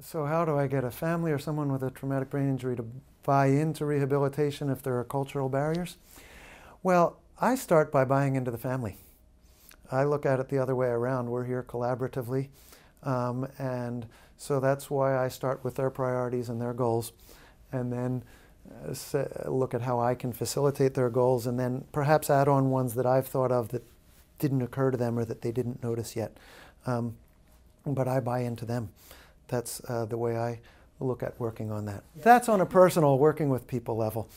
So how do I get a family or someone with a traumatic brain injury to buy into rehabilitation if there are cultural barriers? Well, I start by buying into the family. I look at it the other way around. We're here collaboratively. Um, and so that's why I start with their priorities and their goals and then uh, look at how I can facilitate their goals and then perhaps add on ones that I've thought of that didn't occur to them or that they didn't notice yet. Um, but I buy into them that's uh, the way I look at working on that. That's on a personal, working with people level.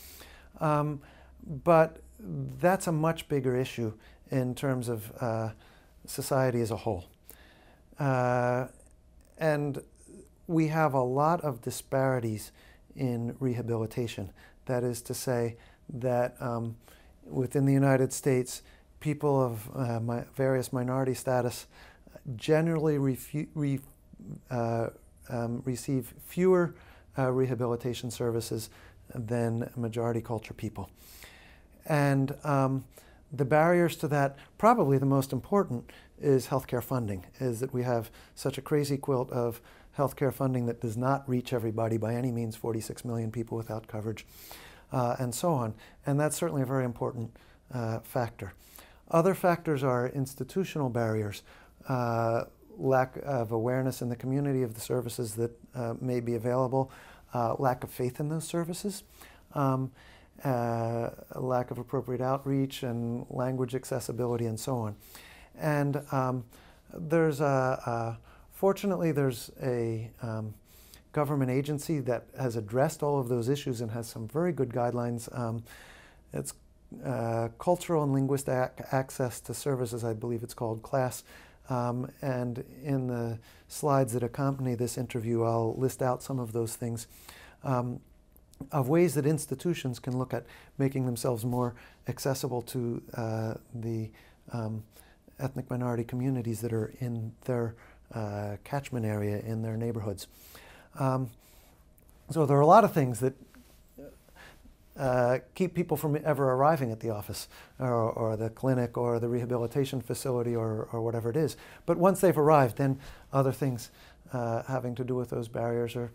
Um, but that's a much bigger issue in terms of uh, society as a whole. Uh, and we have a lot of disparities in rehabilitation. That is to say, that um, within the United States, people of uh, my various minority status generally refu- uh, um, receive fewer uh, rehabilitation services than majority culture people. And um, the barriers to that, probably the most important, is healthcare funding, is that we have such a crazy quilt of healthcare funding that does not reach everybody by any means 46 million people without coverage, uh, and so on. And that's certainly a very important uh, factor. Other factors are institutional barriers. Uh, lack of awareness in the community of the services that uh, may be available, uh, lack of faith in those services, um, uh, lack of appropriate outreach and language accessibility and so on. And um, there's a, fortunately there's a um, government agency that has addressed all of those issues and has some very good guidelines. Um, it's uh, Cultural and Linguistic Access to Services, I believe it's called, CLASS, um, and in the slides that accompany this interview, I'll list out some of those things um, of ways that institutions can look at making themselves more accessible to uh, the um, ethnic minority communities that are in their uh, catchment area, in their neighborhoods. Um, so there are a lot of things that uh, keep people from ever arriving at the office or, or the clinic or the rehabilitation facility or, or, whatever it is. But once they've arrived, then other things uh, having to do with those barriers are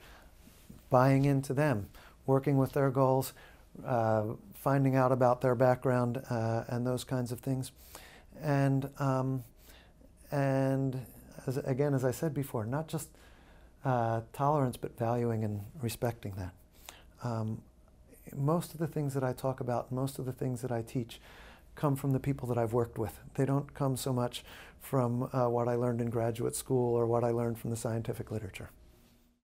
buying into them, working with their goals, uh, finding out about their background, uh, and those kinds of things. And, um, and as, again, as I said before, not just uh, tolerance, but valuing and respecting that. Um, most of the things that I talk about, most of the things that I teach, come from the people that I've worked with. They don't come so much from uh, what I learned in graduate school or what I learned from the scientific literature.